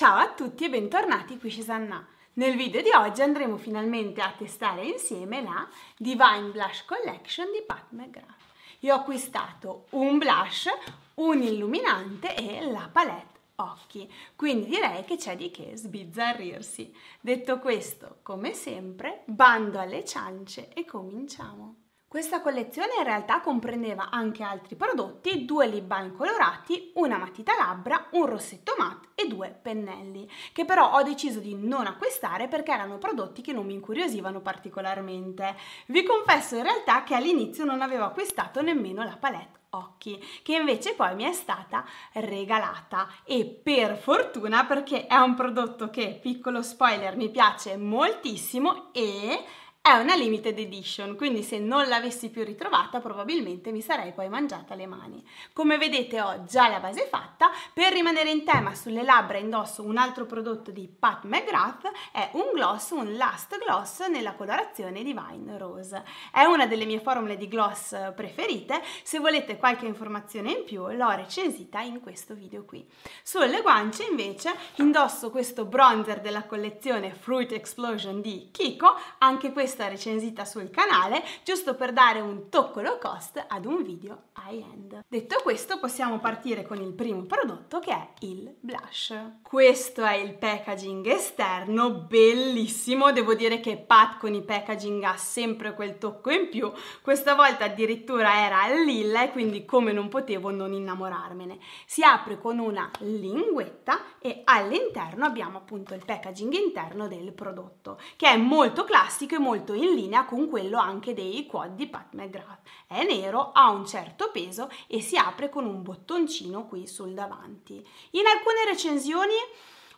Ciao a tutti e bentornati qui Cesanna. Nel video di oggi andremo finalmente a testare insieme la Divine Blush Collection di Pat McGrath. Io ho acquistato un blush, un illuminante e la palette occhi, quindi direi che c'è di che sbizzarrirsi. Detto questo, come sempre, bando alle ciance e cominciamo! Questa collezione in realtà comprendeva anche altri prodotti, due lip balm colorati, una matita labbra, un rossetto matte e due pennelli, che però ho deciso di non acquistare perché erano prodotti che non mi incuriosivano particolarmente. Vi confesso in realtà che all'inizio non avevo acquistato nemmeno la palette occhi che invece poi mi è stata regalata e per fortuna perché è un prodotto che piccolo spoiler mi piace moltissimo e è una limited edition, quindi se non l'avessi più ritrovata probabilmente mi sarei poi mangiata le mani. Come vedete ho già la base fatta, per rimanere in tema sulle labbra indosso un altro prodotto di Pat McGrath, è un gloss, un Last Gloss nella colorazione Divine Rose. È una delle mie formule di gloss preferite, se volete qualche informazione in più l'ho recensita in questo video qui. Sulle guance invece indosso questo bronzer della collezione Fruit Explosion di Kiko, anche questo questa recensita sul canale, giusto per dare un tocco low cost ad un video high-end. Detto questo, possiamo partire con il primo prodotto che è il blush. Questo è il packaging esterno, bellissimo, devo dire che Pat con i packaging ha sempre quel tocco in più, questa volta addirittura era lilla e quindi come non potevo non innamorarmene. Si apre con una linguetta e all'interno abbiamo appunto il packaging interno del prodotto, che è molto classico e molto molto in linea con quello anche dei quad di Pat McGrath. È nero, ha un certo peso e si apre con un bottoncino qui sul davanti. In alcune recensioni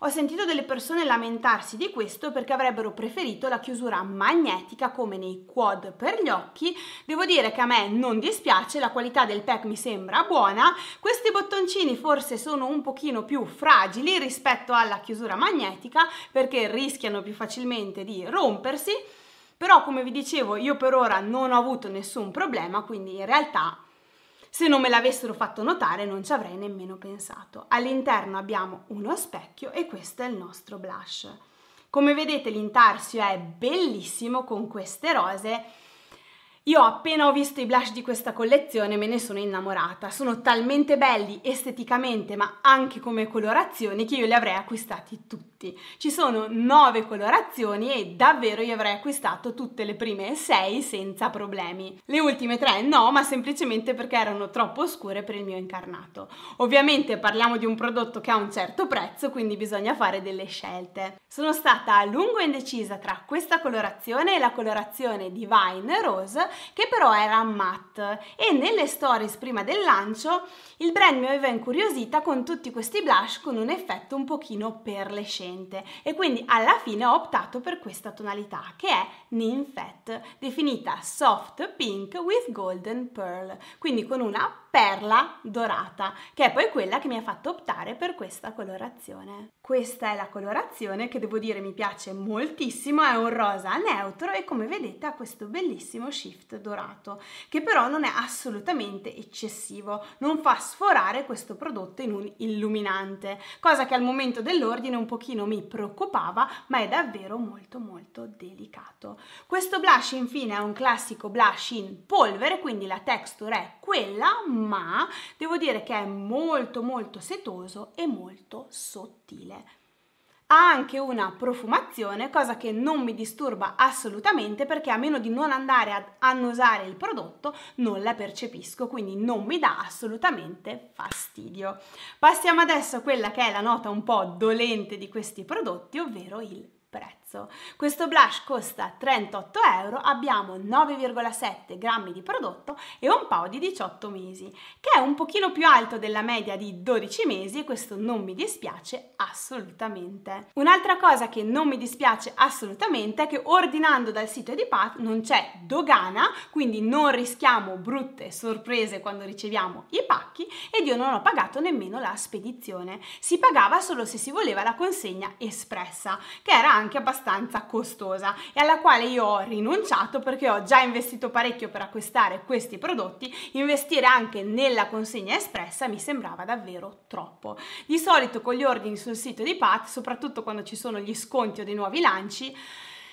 ho sentito delle persone lamentarsi di questo perché avrebbero preferito la chiusura magnetica come nei quad per gli occhi. Devo dire che a me non dispiace, la qualità del pack mi sembra buona. Questi bottoncini forse sono un pochino più fragili rispetto alla chiusura magnetica perché rischiano più facilmente di rompersi però come vi dicevo io per ora non ho avuto nessun problema, quindi in realtà se non me l'avessero fatto notare non ci avrei nemmeno pensato. All'interno abbiamo uno specchio e questo è il nostro blush. Come vedete l'intarsio è bellissimo con queste rose. Io appena ho visto i blush di questa collezione me ne sono innamorata, sono talmente belli esteticamente ma anche come colorazioni che io li avrei acquistati tutti tutti. Ci sono 9 colorazioni e davvero io avrei acquistato tutte le prime 6 senza problemi. Le ultime 3 no, ma semplicemente perché erano troppo oscure per il mio incarnato. Ovviamente parliamo di un prodotto che ha un certo prezzo, quindi bisogna fare delle scelte. Sono stata a lungo indecisa tra questa colorazione e la colorazione Divine Rose, che però era matte e nelle stories prima del lancio il brand mi aveva incuriosita con tutti questi blush con un effetto un pochino perlescente lucente e quindi alla fine ho optato per questa tonalità che è Ninfet, definita soft pink with golden pearl, quindi con una perla dorata, che è poi quella che mi ha fatto optare per questa colorazione. Questa è la colorazione che devo dire mi piace moltissimo, è un rosa neutro e come vedete ha questo bellissimo shift dorato che però non è assolutamente eccessivo, non fa sforare questo prodotto in un illuminante, cosa che al momento dell'ordine un pochino mi preoccupava ma è davvero molto molto delicato. Questo blush infine è un classico blush in polvere quindi la texture è quella ma devo dire che è molto molto setoso e molto sottile ha anche una profumazione, cosa che non mi disturba assolutamente perché a meno di non andare ad annusare il prodotto non la percepisco, quindi non mi dà assolutamente fastidio. Passiamo adesso a quella che è la nota un po' dolente di questi prodotti, ovvero il prezzo prezzo. Questo blush costa 38 euro, abbiamo 9,7 grammi di prodotto e un po' di 18 mesi, che è un pochino più alto della media di 12 mesi e questo non mi dispiace assolutamente. Un'altra cosa che non mi dispiace assolutamente è che ordinando dal sito Edipath non c'è dogana, quindi non rischiamo brutte sorprese quando riceviamo i pacchi ed io non ho pagato nemmeno la spedizione. Si pagava solo se si voleva la consegna espressa, che era anche abbastanza abbastanza costosa e alla quale io ho rinunciato perché ho già investito parecchio per acquistare questi prodotti, investire anche nella consegna espressa mi sembrava davvero troppo. Di solito con gli ordini sul sito di Pat, soprattutto quando ci sono gli sconti o dei nuovi lanci,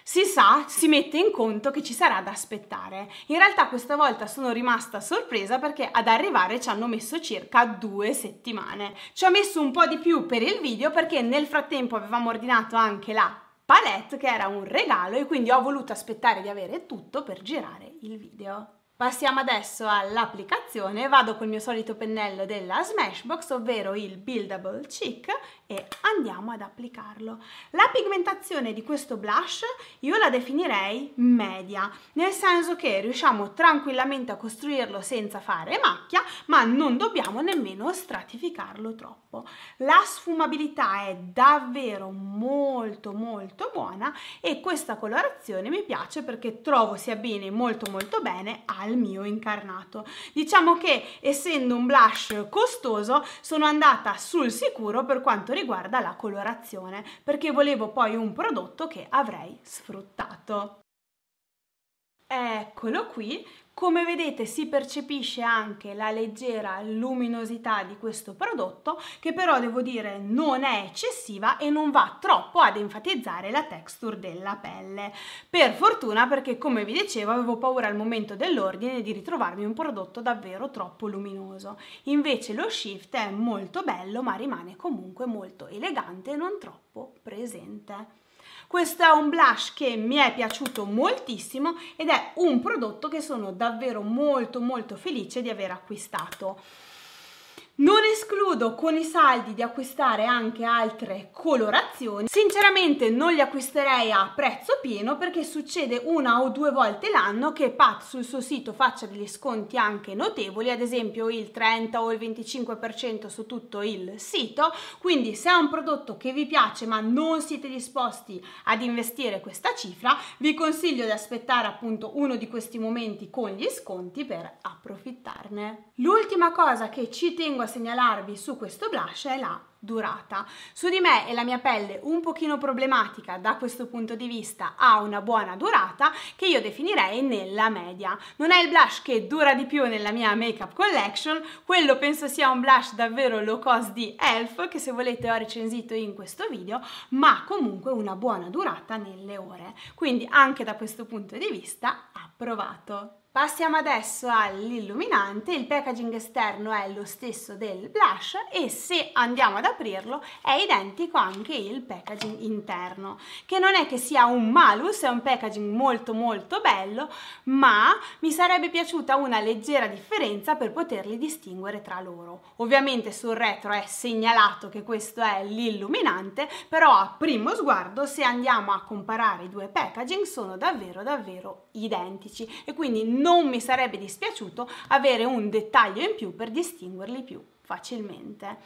si sa, si mette in conto che ci sarà da aspettare. In realtà questa volta sono rimasta sorpresa perché ad arrivare ci hanno messo circa due settimane. Ci ho messo un po' di più per il video perché nel frattempo avevamo ordinato anche la palette che era un regalo e quindi ho voluto aspettare di avere tutto per girare il video. Passiamo adesso all'applicazione, vado col mio solito pennello della Smashbox, ovvero il Buildable Cheek e andiamo ad applicarlo. La pigmentazione di questo blush io la definirei media, nel senso che riusciamo tranquillamente a costruirlo senza fare macchia, ma non dobbiamo nemmeno stratificarlo troppo. La sfumabilità è davvero molto molto buona e questa colorazione mi piace perché trovo si abbini molto molto bene al al mio incarnato. Diciamo che essendo un blush costoso sono andata sul sicuro per quanto riguarda la colorazione perché volevo poi un prodotto che avrei sfruttato. Eccolo qui, come vedete si percepisce anche la leggera luminosità di questo prodotto che però devo dire non è eccessiva e non va troppo ad enfatizzare la texture della pelle. Per fortuna perché come vi dicevo avevo paura al momento dell'ordine di ritrovarmi un prodotto davvero troppo luminoso. Invece lo shift è molto bello ma rimane comunque molto elegante e non troppo presente. Questo è un blush che mi è piaciuto moltissimo ed è un prodotto che sono davvero molto molto felice di aver acquistato. Non escludo con i saldi di acquistare anche altre colorazioni, sinceramente non li acquisterei a prezzo pieno perché succede una o due volte l'anno che Pat sul suo sito faccia degli sconti anche notevoli, ad esempio il 30 o il 25% su tutto il sito, quindi se è un prodotto che vi piace ma non siete disposti ad investire questa cifra, vi consiglio di aspettare appunto uno di questi momenti con gli sconti per approfittarne. L'ultima cosa che ci tengo a segnalarvi su questo blush è la durata. Su di me e la mia pelle un pochino problematica da questo punto di vista ha una buona durata che io definirei nella media. Non è il blush che dura di più nella mia make up collection, quello penso sia un blush davvero low cost di ELF che se volete ho recensito in questo video, ma comunque una buona durata nelle ore. Quindi anche da questo punto di vista approvato. Passiamo adesso all'illuminante, il packaging esterno è lo stesso del blush e se andiamo ad aprirlo è identico anche il packaging interno, che non è che sia un malus, è un packaging molto molto bello, ma mi sarebbe piaciuta una leggera differenza per poterli distinguere tra loro. Ovviamente sul retro è segnalato che questo è l'illuminante, però a primo sguardo se andiamo a comparare i due packaging sono davvero davvero identici e quindi non non mi sarebbe dispiaciuto avere un dettaglio in più per distinguerli più facilmente.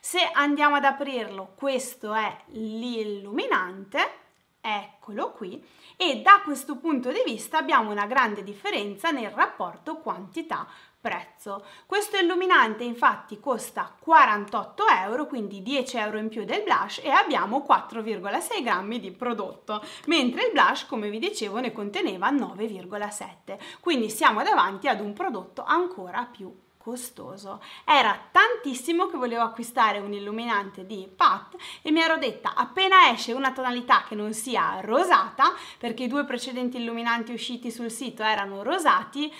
Se andiamo ad aprirlo, questo è l'illuminante, Eccolo qui. E da questo punto di vista abbiamo una grande differenza nel rapporto quantità prezzo. Questo illuminante infatti costa 48 euro, quindi 10 euro in più del blush e abbiamo 4,6 grammi di prodotto, mentre il blush come vi dicevo ne conteneva 9,7, quindi siamo davanti ad un prodotto ancora più costoso. Era tantissimo che volevo acquistare un illuminante di Pat e mi ero detta appena esce una tonalità che non sia rosata, perché i due precedenti illuminanti usciti sul sito erano rosati,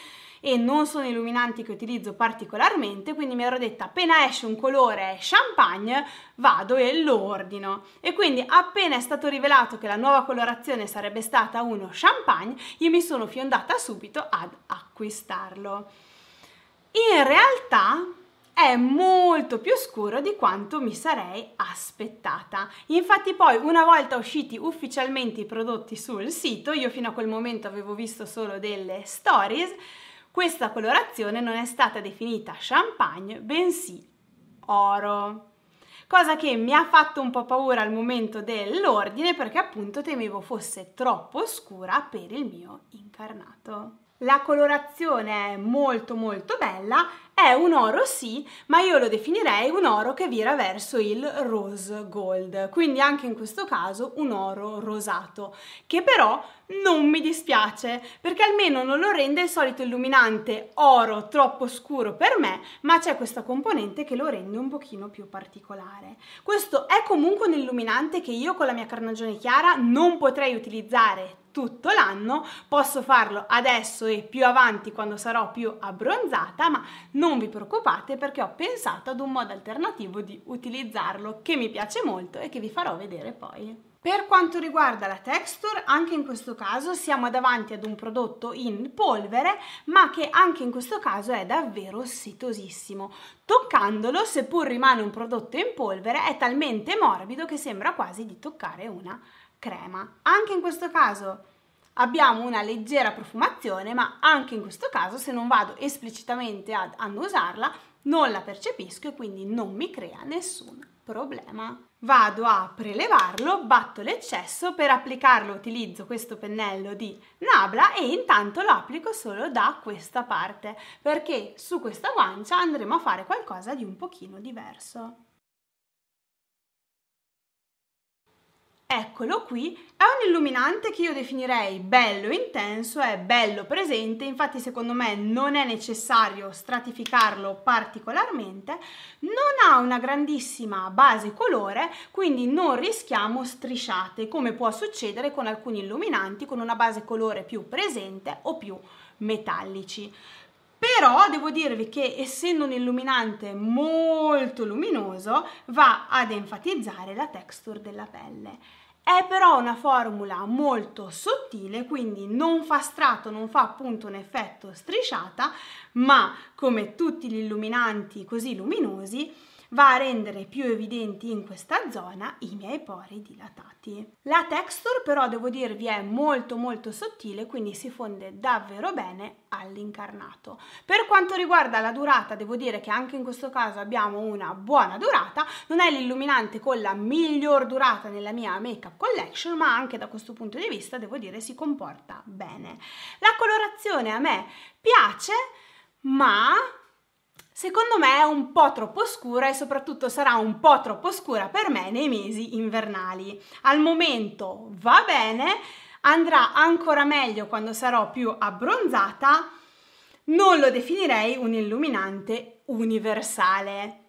e non sono illuminanti che utilizzo particolarmente, quindi mi ero detta appena esce un colore champagne vado e lo ordino. E quindi appena è stato rivelato che la nuova colorazione sarebbe stata uno champagne, io mi sono fiondata subito ad acquistarlo in realtà è molto più scuro di quanto mi sarei aspettata. Infatti poi una volta usciti ufficialmente i prodotti sul sito, io fino a quel momento avevo visto solo delle stories, questa colorazione non è stata definita champagne, bensì oro. Cosa che mi ha fatto un po' paura al momento dell'ordine perché appunto temevo fosse troppo scura per il mio incarnato la colorazione è molto molto bella, è un oro sì, ma io lo definirei un oro che vira verso il rose gold, quindi anche in questo caso un oro rosato, che però non mi dispiace, perché almeno non lo rende il solito illuminante oro troppo scuro per me, ma c'è questa componente che lo rende un pochino più particolare. Questo è comunque un illuminante che io con la mia carnagione chiara non potrei utilizzare tutto l'anno, posso farlo adesso e più avanti quando sarò più abbronzata, ma non vi preoccupate perché ho pensato ad un modo alternativo di utilizzarlo che mi piace molto e che vi farò vedere poi. Per quanto riguarda la texture, anche in questo caso siamo davanti ad un prodotto in polvere, ma che anche in questo caso è davvero ossitosissimo. Toccandolo, seppur rimane un prodotto in polvere, è talmente morbido che sembra quasi di toccare una crema. Anche in questo caso abbiamo una leggera profumazione, ma anche in questo caso se non vado esplicitamente ad annusarla, non la percepisco e quindi non mi crea nessun problema. Vado a prelevarlo, batto l'eccesso, per applicarlo utilizzo questo pennello di Nabla e intanto lo applico solo da questa parte perché su questa guancia andremo a fare qualcosa di un pochino diverso. Eccolo qui, è un illuminante che io definirei bello intenso, è bello presente, infatti secondo me non è necessario stratificarlo particolarmente, non ha una grandissima base colore, quindi non rischiamo strisciate come può succedere con alcuni illuminanti con una base colore più presente o più metallici però devo dirvi che essendo un illuminante molto luminoso va ad enfatizzare la texture della pelle. È però una formula molto sottile, quindi non fa strato, non fa appunto un effetto strisciata, ma come tutti gli illuminanti così luminosi va a rendere più evidenti in questa zona i miei pori dilatati. La texture però devo dirvi è molto molto sottile quindi si fonde davvero bene all'incarnato. Per quanto riguarda la durata devo dire che anche in questo caso abbiamo una buona durata, non è l'illuminante con la miglior durata nella mia make up collection ma anche da questo punto di vista devo dire si comporta bene. La colorazione a me piace ma Secondo me è un po' troppo scura e soprattutto sarà un po' troppo scura per me nei mesi invernali. Al momento va bene, andrà ancora meglio quando sarò più abbronzata. Non lo definirei un illuminante universale.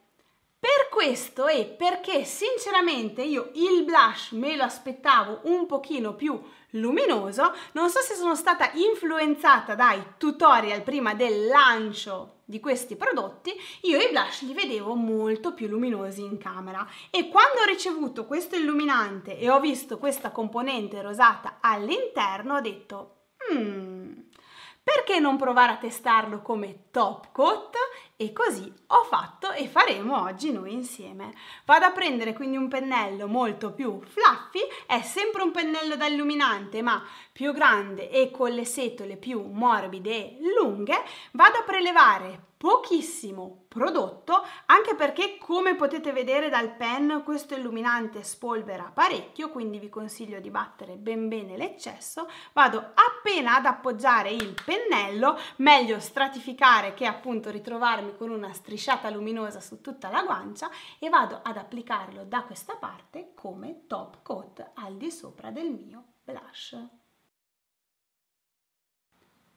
Per questo e perché sinceramente io il blush me lo aspettavo un pochino più luminoso, non so se sono stata influenzata dai tutorial prima del lancio di questi prodotti, io i blush li vedevo molto più luminosi in camera e quando ho ricevuto questo illuminante e ho visto questa componente rosata all'interno ho detto hmm, perché non provare a testarlo come top coat e così ho fatto e faremo oggi noi insieme. Vado a prendere quindi un pennello molto più fluffy, è sempre un pennello da illuminante ma più grande e con le setole più morbide e lunghe. Vado a prelevare pochissimo prodotto, anche perché come potete vedere dal pen questo illuminante spolvera parecchio, quindi vi consiglio di battere ben bene l'eccesso. Vado appena ad appoggiare il pennello, meglio stratificare che appunto ritrovarmi con una strisciata luminosa su tutta la guancia e vado ad applicarlo da questa parte come top coat al di sopra del mio blush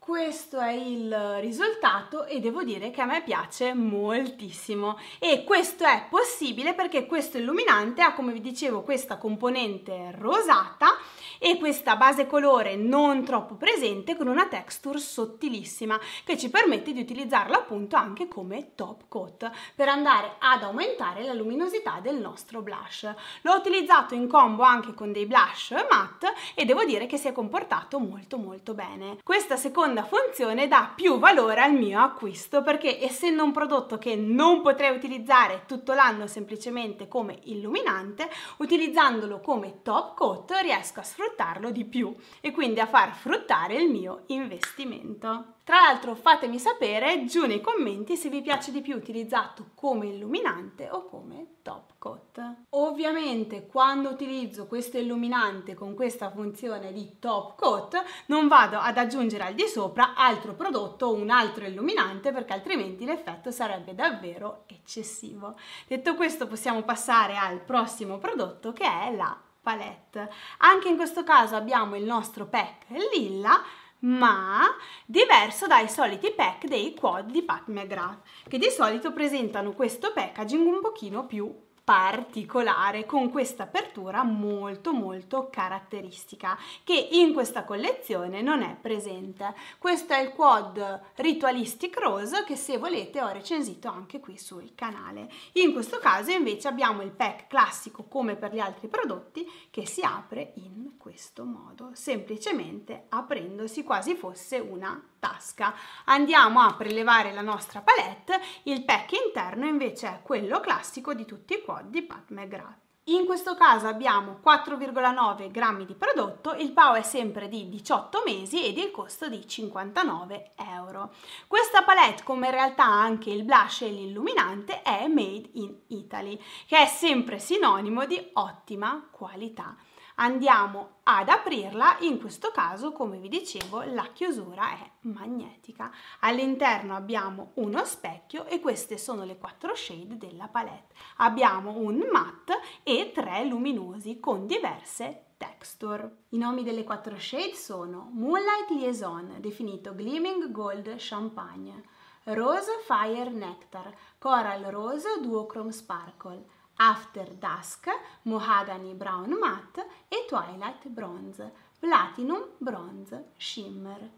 questo è il risultato e devo dire che a me piace moltissimo e questo è possibile perché questo illuminante ha come vi dicevo questa componente rosata e questa base colore non troppo presente con una texture sottilissima che ci permette di utilizzarlo appunto anche come top coat per andare ad aumentare la luminosità del nostro blush l'ho utilizzato in combo anche con dei blush matte e devo dire che si è comportato molto molto bene questa seconda seconda funzione dà più valore al mio acquisto perché essendo un prodotto che non potrei utilizzare tutto l'anno semplicemente come illuminante, utilizzandolo come top coat riesco a sfruttarlo di più e quindi a far fruttare il mio investimento. Tra l'altro fatemi sapere giù nei commenti se vi piace di più utilizzato come illuminante o come top coat. Ovviamente quando utilizzo questo illuminante con questa funzione di top coat non vado ad aggiungere al di sopra altro prodotto o un altro illuminante perché altrimenti l'effetto sarebbe davvero eccessivo. Detto questo possiamo passare al prossimo prodotto che è la palette. Anche in questo caso abbiamo il nostro pack lilla ma diverso dai soliti pack dei quad di Pat McGrath, che di solito presentano questo packaging un pochino più particolare con questa apertura molto molto caratteristica che in questa collezione non è presente. Questo è il quad Ritualistic Rose che se volete ho recensito anche qui sul canale. In questo caso invece abbiamo il pack classico come per gli altri prodotti che si apre in questo modo, semplicemente aprendosi quasi fosse una tasca. Andiamo a prelevare la nostra palette, il pack interno invece è quello classico di tutti i quadri po' di Pat McGrath. In questo caso abbiamo 4,9 grammi di prodotto, il PAO è sempre di 18 mesi ed il costo di 59 euro. Questa palette, come in realtà anche il blush e l'illuminante, è Made in Italy, che è sempre sinonimo di ottima qualità andiamo ad aprirla, in questo caso come vi dicevo la chiusura è magnetica. All'interno abbiamo uno specchio e queste sono le quattro shade della palette. Abbiamo un matte e tre luminosi con diverse texture. I nomi delle quattro shade sono Moonlight Liaison, definito Gleaming Gold Champagne, Rose Fire Nectar, Coral Rose Duochrome Sparkle, After Dusk, Mahogany Brown Matte e Twilight Bronze, Platinum Bronze Shimmer.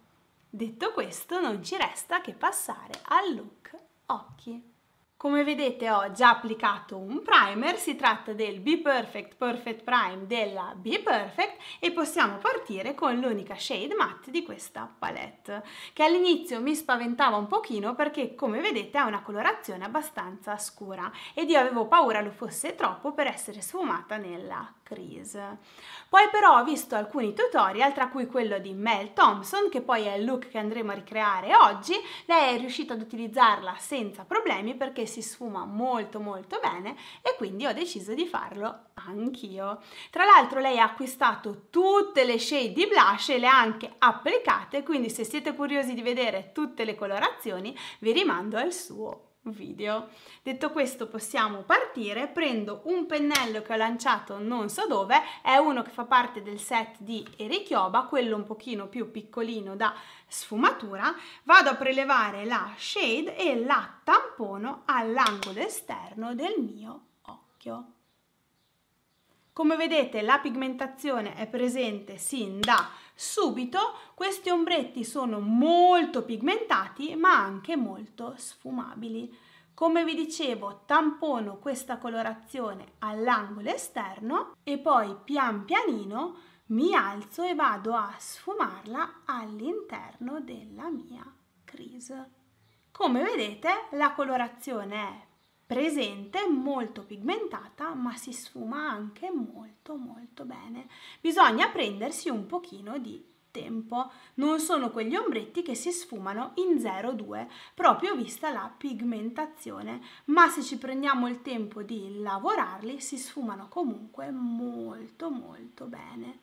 Detto questo non ci resta che passare al look occhi. Come vedete ho già applicato un primer, si tratta del Be Perfect Perfect Prime della Be Perfect e possiamo partire con l'unica shade matte di questa palette che all'inizio mi spaventava un pochino perché come vedete ha una colorazione abbastanza scura ed io avevo paura lo fosse troppo per essere sfumata nella Crease. Poi però ho visto alcuni tutorial, tra cui quello di Mel Thompson, che poi è il look che andremo a ricreare oggi. Lei è riuscita ad utilizzarla senza problemi perché si sfuma molto molto bene e quindi ho deciso di farlo anch'io. Tra l'altro lei ha acquistato tutte le shade di blush e le ha anche applicate, quindi se siete curiosi di vedere tutte le colorazioni vi rimando al suo video. Detto questo possiamo partire, prendo un pennello che ho lanciato non so dove, è uno che fa parte del set di Erichioba, quello un pochino più piccolino da sfumatura, vado a prelevare la shade e la tampono all'angolo esterno del mio occhio. Come vedete la pigmentazione è presente sin da subito questi ombretti sono molto pigmentati ma anche molto sfumabili. Come vi dicevo, tampono questa colorazione all'angolo esterno e poi pian pianino mi alzo e vado a sfumarla all'interno della mia crease. Come vedete la colorazione è presente, molto pigmentata, ma si sfuma anche molto molto bene. Bisogna prendersi un pochino di tempo, non sono quegli ombretti che si sfumano in 0,2 proprio vista la pigmentazione, ma se ci prendiamo il tempo di lavorarli si sfumano comunque molto molto bene.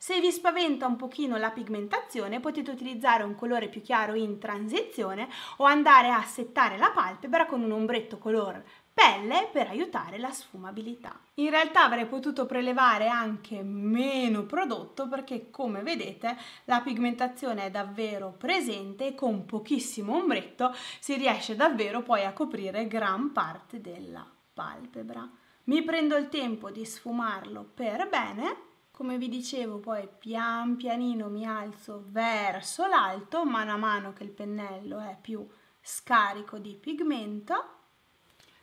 Se vi spaventa un pochino la pigmentazione potete utilizzare un colore più chiaro in transizione o andare a settare la palpebra con un ombretto color pelle per aiutare la sfumabilità. In realtà avrei potuto prelevare anche meno prodotto perché come vedete la pigmentazione è davvero presente e con pochissimo ombretto si riesce davvero poi a coprire gran parte della palpebra. Mi prendo il tempo di sfumarlo per bene come vi dicevo poi pian pianino mi alzo verso l'alto mano a mano che il pennello è più scarico di pigmento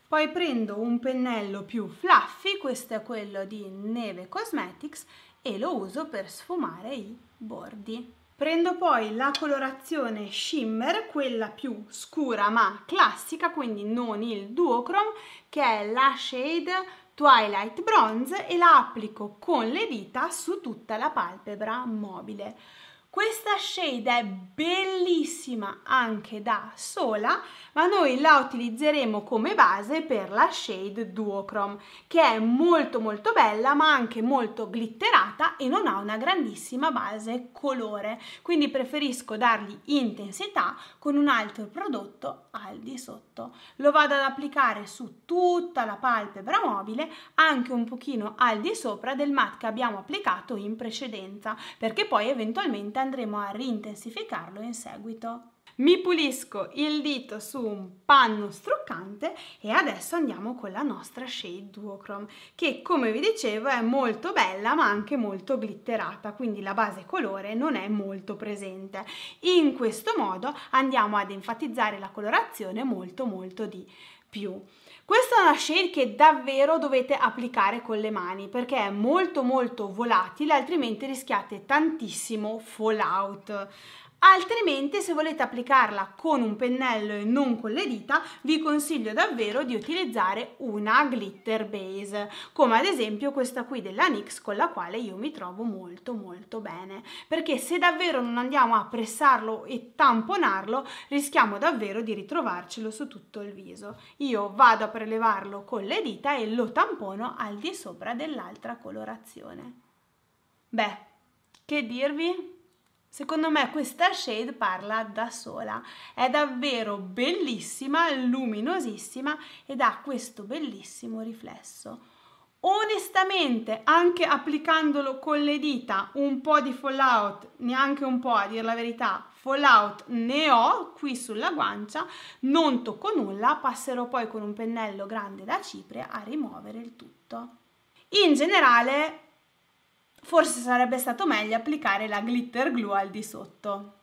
poi prendo un pennello più fluffy questo è quello di Neve Cosmetics e lo uso per sfumare i bordi prendo poi la colorazione shimmer quella più scura ma classica quindi non il duochrome che è la shade Twilight Bronze e la applico con le dita su tutta la palpebra mobile. Questa shade è bellissima anche da sola ma noi la utilizzeremo come base per la shade Duochrome, che è molto molto bella, ma anche molto glitterata e non ha una grandissima base colore, quindi preferisco dargli intensità con un altro prodotto al di sotto. Lo vado ad applicare su tutta la palpebra mobile, anche un pochino al di sopra del matte che abbiamo applicato in precedenza, perché poi eventualmente andremo a rintensificarlo in seguito mi pulisco il dito su un panno struccante e adesso andiamo con la nostra shade duochrome che come vi dicevo è molto bella ma anche molto glitterata quindi la base colore non è molto presente in questo modo andiamo ad enfatizzare la colorazione molto molto di più questa è una shade che davvero dovete applicare con le mani perché è molto molto volatile altrimenti rischiate tantissimo fallout Altrimenti se volete applicarla con un pennello e non con le dita vi consiglio davvero di utilizzare una glitter base come ad esempio questa qui della NYX con la quale io mi trovo molto molto bene perché se davvero non andiamo a pressarlo e tamponarlo rischiamo davvero di ritrovarcelo su tutto il viso. Io vado a prelevarlo con le dita e lo tampono al di sopra dell'altra colorazione. Beh, che dirvi? Secondo me questa shade parla da sola, è davvero bellissima, luminosissima ed ha questo bellissimo riflesso. Onestamente, anche applicandolo con le dita, un po' di fallout, neanche un po' a dire la verità, fallout ne ho qui sulla guancia, non tocco nulla, passerò poi con un pennello grande da cipria a rimuovere il tutto. In generale Forse sarebbe stato meglio applicare la glitter glue al di sotto.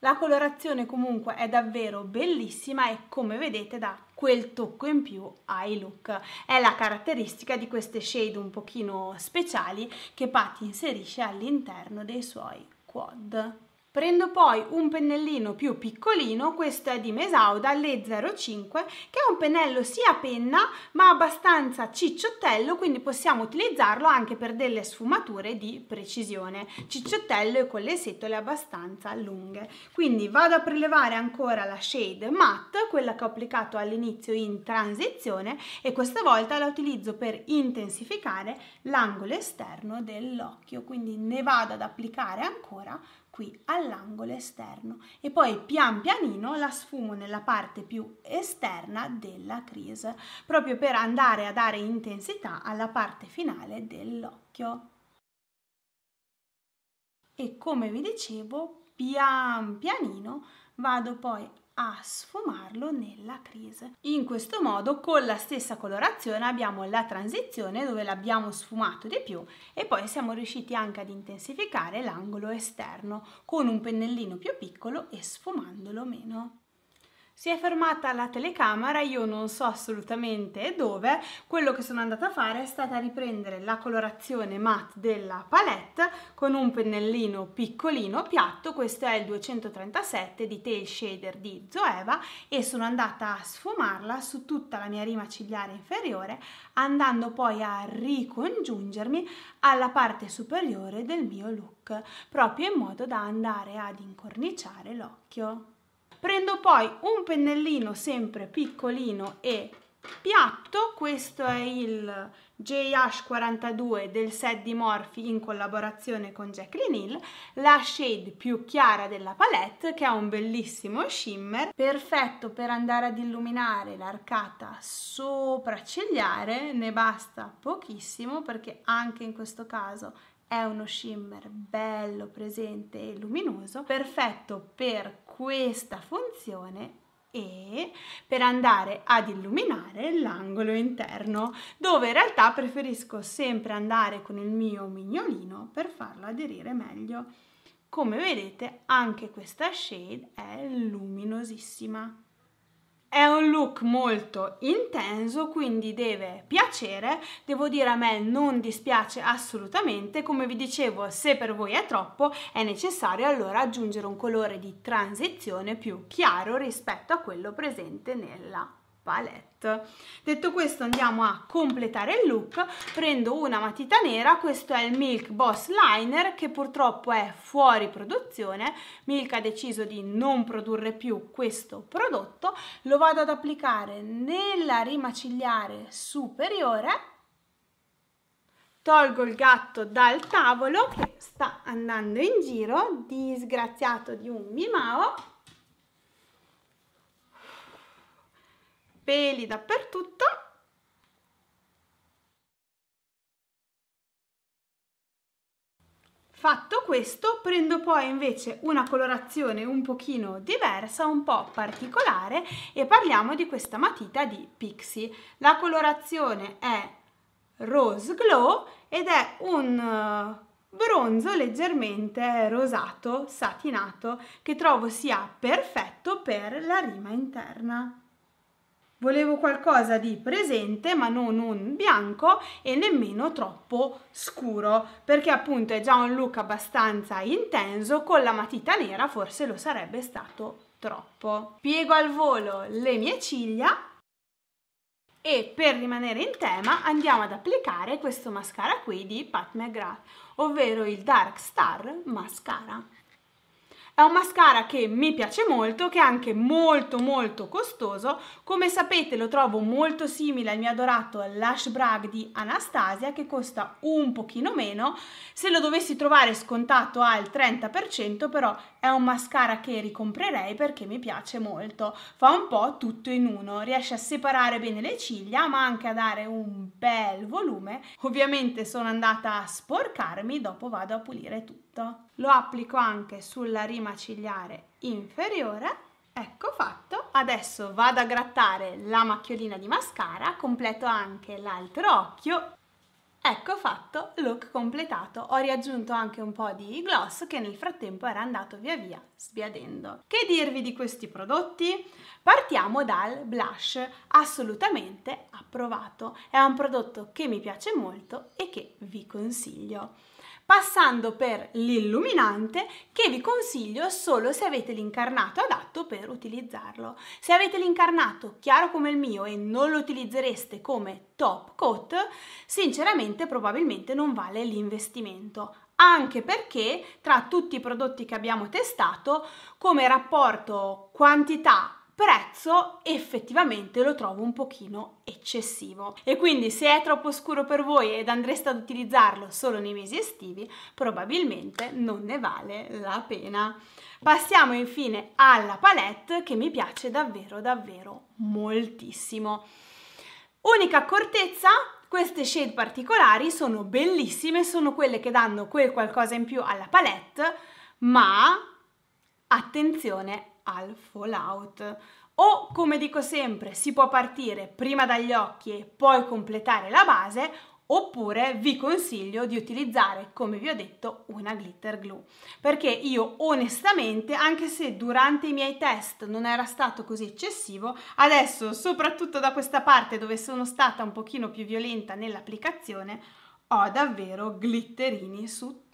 La colorazione comunque è davvero bellissima e come vedete dà quel tocco in più ai look. È la caratteristica di queste shade un pochino speciali che Patti inserisce all'interno dei suoi quad. Prendo poi un pennellino più piccolino, questo è di Mesauda, l'E05, che è un pennello sia penna ma abbastanza cicciottello, quindi possiamo utilizzarlo anche per delle sfumature di precisione. Cicciottello e con le setole abbastanza lunghe. Quindi vado a prelevare ancora la shade matte, quella che ho applicato all'inizio in transizione e questa volta la utilizzo per intensificare l'angolo esterno dell'occhio, quindi ne vado ad applicare ancora qui all'angolo esterno e poi pian pianino la sfumo nella parte più esterna della crease proprio per andare a dare intensità alla parte finale dell'occhio e come vi dicevo pian pianino vado poi a sfumarlo nella crise. In questo modo con la stessa colorazione abbiamo la transizione dove l'abbiamo sfumato di più e poi siamo riusciti anche ad intensificare l'angolo esterno con un pennellino più piccolo e sfumandolo meno. Si è fermata la telecamera, io non so assolutamente dove, quello che sono andata a fare è stata riprendere la colorazione matte della palette con un pennellino piccolino piatto, questo è il 237 di Tail Shader di Zoeva e sono andata a sfumarla su tutta la mia rima cigliare inferiore andando poi a ricongiungermi alla parte superiore del mio look, proprio in modo da andare ad incorniciare l'occhio. Prendo poi un pennellino sempre piccolino e piatto, questo è il JH42 del set di Morphe in collaborazione con Jacqueline Hill, la shade più chiara della palette che ha un bellissimo shimmer, perfetto per andare ad illuminare l'arcata sopraccigliare, ne basta pochissimo perché anche in questo caso è uno shimmer bello, presente e luminoso, perfetto per questa funzione e per andare ad illuminare l'angolo interno dove in realtà preferisco sempre andare con il mio mignolino per farlo aderire meglio. Come vedete anche questa shade è luminosissima. È un look molto intenso, quindi deve piacere. Devo dire a me non dispiace assolutamente. Come vi dicevo, se per voi è troppo, è necessario allora aggiungere un colore di transizione più chiaro rispetto a quello presente nella palette. Detto questo andiamo a completare il look, prendo una matita nera, questo è il Milk Boss Liner che purtroppo è fuori produzione, Milk ha deciso di non produrre più questo prodotto, lo vado ad applicare nella rima cigliare superiore tolgo il gatto dal tavolo che sta andando in giro, disgraziato di un mimao, peli dappertutto Fatto questo prendo poi invece una colorazione un pochino diversa, un po' particolare e parliamo di questa matita di Pixie. La colorazione è Rose Glow ed è un eh, bronzo leggermente rosato, satinato, che trovo sia perfetto per la rima interna. Volevo qualcosa di presente ma non un bianco e nemmeno troppo scuro perché appunto è già un look abbastanza intenso, con la matita nera forse lo sarebbe stato troppo. Piego al volo le mie ciglia e per rimanere in tema andiamo ad applicare questo mascara qui di Pat McGrath, ovvero il Dark Star Mascara. È un mascara che mi piace molto, che è anche molto molto costoso. Come sapete lo trovo molto simile al mio adorato Lash Brag di Anastasia che costa un pochino meno. Se lo dovessi trovare scontato al 30% però è un mascara che ricomprerei perché mi piace molto. Fa un po' tutto in uno, riesce a separare bene le ciglia ma anche a dare un bel volume. Ovviamente sono andata a sporcarmi, dopo vado a pulire tutto tutto. Lo applico anche sulla rima cigliare inferiore. Ecco fatto. Adesso vado a grattare la macchiolina di mascara, completo anche l'altro occhio. Ecco fatto, look completato. Ho riaggiunto anche un po' di gloss che nel frattempo era andato via via sbiadendo. Che dirvi di questi prodotti? Partiamo dal blush, assolutamente approvato. È un prodotto che mi piace molto e che vi consiglio passando per l'illuminante che vi consiglio solo se avete l'incarnato adatto per utilizzarlo. Se avete l'incarnato chiaro come il mio e non lo utilizzereste come top coat, sinceramente probabilmente non vale l'investimento anche perché tra tutti i prodotti che abbiamo testato come rapporto quantità prezzo effettivamente lo trovo un pochino eccessivo e quindi se è troppo scuro per voi ed andreste ad utilizzarlo solo nei mesi estivi probabilmente non ne vale la pena passiamo infine alla palette che mi piace davvero davvero moltissimo unica accortezza queste shade particolari sono bellissime sono quelle che danno quel qualcosa in più alla palette ma attenzione al fallout. O come dico sempre, si può partire prima dagli occhi e poi completare la base, oppure vi consiglio di utilizzare, come vi ho detto, una glitter glue. Perché io onestamente, anche se durante i miei test non era stato così eccessivo, adesso, soprattutto da questa parte dove sono stata un pochino più violenta nell'applicazione, ho davvero glitterini su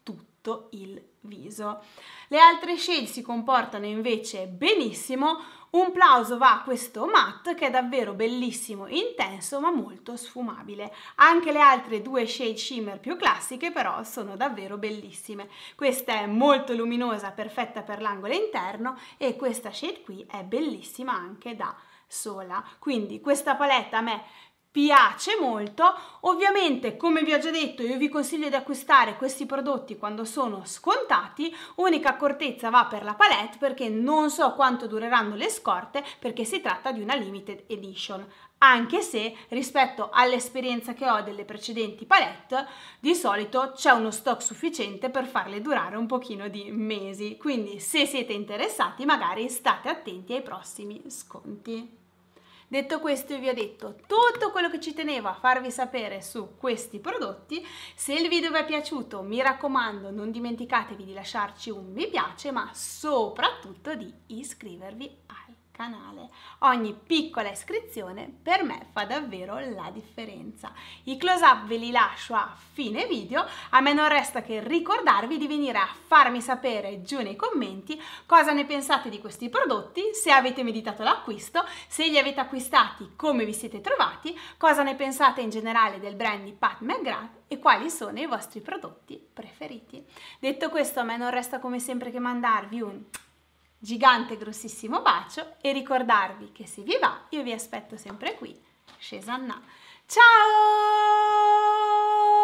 tutto il viso. Le altre shade si comportano invece benissimo, un plauso va a questo matte che è davvero bellissimo, intenso ma molto sfumabile. Anche le altre due shade shimmer più classiche però sono davvero bellissime. Questa è molto luminosa, perfetta per l'angolo interno e questa shade qui è bellissima anche da sola. Quindi questa palette a me piace molto. Ovviamente, come vi ho già detto, io vi consiglio di acquistare questi prodotti quando sono scontati. Unica accortezza va per la palette perché non so quanto dureranno le scorte perché si tratta di una limited edition. Anche se rispetto all'esperienza che ho delle precedenti palette, di solito c'è uno stock sufficiente per farle durare un pochino di mesi. Quindi se siete interessati, magari state attenti ai prossimi sconti. Detto questo, io vi ho detto tutto quello che ci tenevo a farvi sapere su questi prodotti. Se il video vi è piaciuto, mi raccomando, non dimenticatevi di lasciarci un mi piace, ma soprattutto di iscrivervi al canale. Ogni piccola iscrizione per me fa davvero la differenza. I close up ve li lascio a fine video, a me non resta che ricordarvi di venire a farmi sapere giù nei commenti cosa ne pensate di questi prodotti, se avete meditato l'acquisto, se li avete acquistati, come vi siete trovati, cosa ne pensate in generale del brand di Pat McGrath e quali sono i vostri prodotti preferiti. Detto questo a me non resta come sempre che mandarvi un gigante, grossissimo bacio e ricordarvi che se vi va io vi aspetto sempre qui, Shezanna. Ciao!